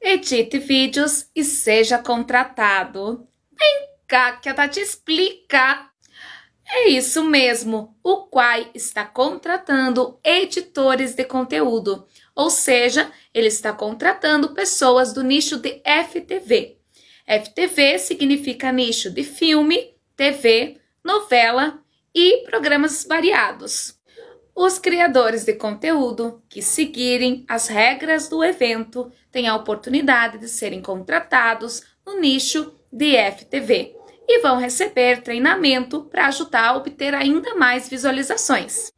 edite vídeos e seja contratado. Vem cá que a Tati explica. É isso mesmo, o Quai está contratando editores de conteúdo, ou seja, ele está contratando pessoas do nicho de FTV. FTV significa nicho de filme, TV, novela e programas variados. Os criadores de conteúdo que seguirem as regras do evento têm a oportunidade de serem contratados no nicho de FTV e vão receber treinamento para ajudar a obter ainda mais visualizações.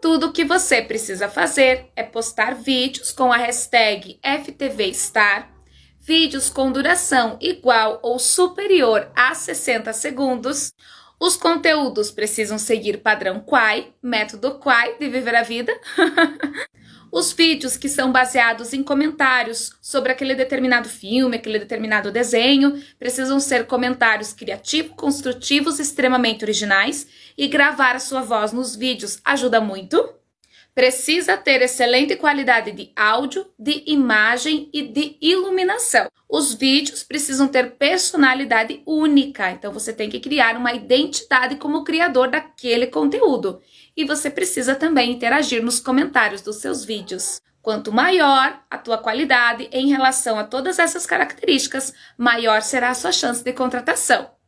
Tudo o que você precisa fazer é postar vídeos com a hashtag FTVStar, vídeos com duração igual ou superior a 60 segundos, os conteúdos precisam seguir padrão Quai, método Quai de viver a vida. Os vídeos que são baseados em comentários sobre aquele determinado filme, aquele determinado desenho, precisam ser comentários criativos, construtivos, extremamente originais e gravar a sua voz nos vídeos ajuda muito precisa ter excelente qualidade de áudio, de imagem e de iluminação. Os vídeos precisam ter personalidade única, então você tem que criar uma identidade como criador daquele conteúdo. E você precisa também interagir nos comentários dos seus vídeos. Quanto maior a tua qualidade em relação a todas essas características, maior será a sua chance de contratação.